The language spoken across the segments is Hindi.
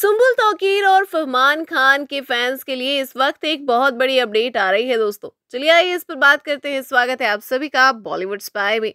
सुम्बुल तोकीर और फहमान खान के फैंस के लिए इस वक्त एक बहुत बड़ी अपडेट आ रही है दोस्तों चलिए आइए इस पर बात करते हैं स्वागत है आप सभी का बॉलीवुड स्पाई में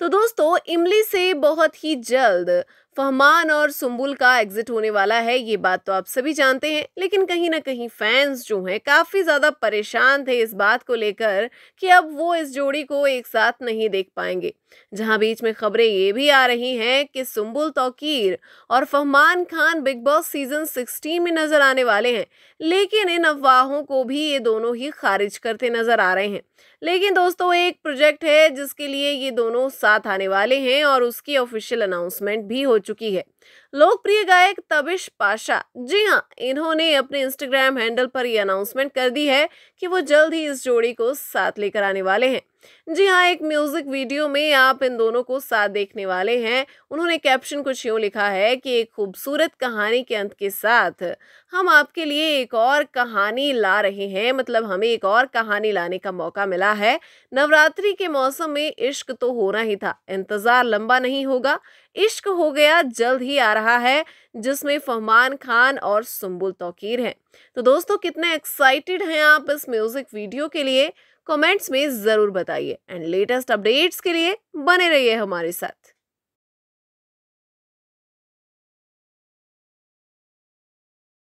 तो दोस्तों इमली से बहुत ही जल्द फहमान और सुम्बुल का एग्जिट होने वाला है ये बात तो आप सभी जानते हैं लेकिन कहीं ना कहीं फैंस जो हैं काफ़ी ज़्यादा परेशान थे इस बात को लेकर कि अब वो इस जोड़ी को एक साथ नहीं देख पाएंगे जहां बीच में खबरें ये भी आ रही हैं कि सुम्बुल तौकीर और Fahmaan Khan Bigg Boss season 16 में नज़र आने वाले हैं लेकिन इन अफवाहों को भी ये दोनों ही खारिज करते नज़र आ रहे हैं लेकिन दोस्तों एक प्रोजेक्ट है जिसके लिए ये दोनों साथ आने वाले हैं और उसकी ऑफिशियल अनाउंसमेंट भी हो चुकी है लोकप्रिय गायक तबिश पाशा जी हाँ इन्होंने अपने इंस्टाग्राम हैंडल पर यह अनाउंसमेंट कर दी है कि वो जल्द ही इस जोड़ी को साथ लेकर आने वाले हैं जी हाँ एक म्यूजिक वीडियो में आप इन दोनों को साथ देखने वाले हैं उन्होंने कैप्शन कुछ यूँ लिखा है कि एक खूबसूरत कहानी के अंत के साथ हम आपके लिए एक और कहानी ला रहे हैं मतलब हमें एक और कहानी लाने का मौका मिला है नवरात्रि के मौसम में इश्क तो होना ही था इंतजार लंबा नहीं होगा इश्क हो गया जल्द ही भी आ रहा है जिसमें फहमान खान और सुम्बुल तोकीर हैं तो दोस्तों कितने एक्साइटेड हैं आप इस म्यूज़िक वीडियो के लिए कमेंट्स में ज़रूर बताइए एंड लेटेस्ट अपडेट्स के लिए बने रहिए हमारे साथ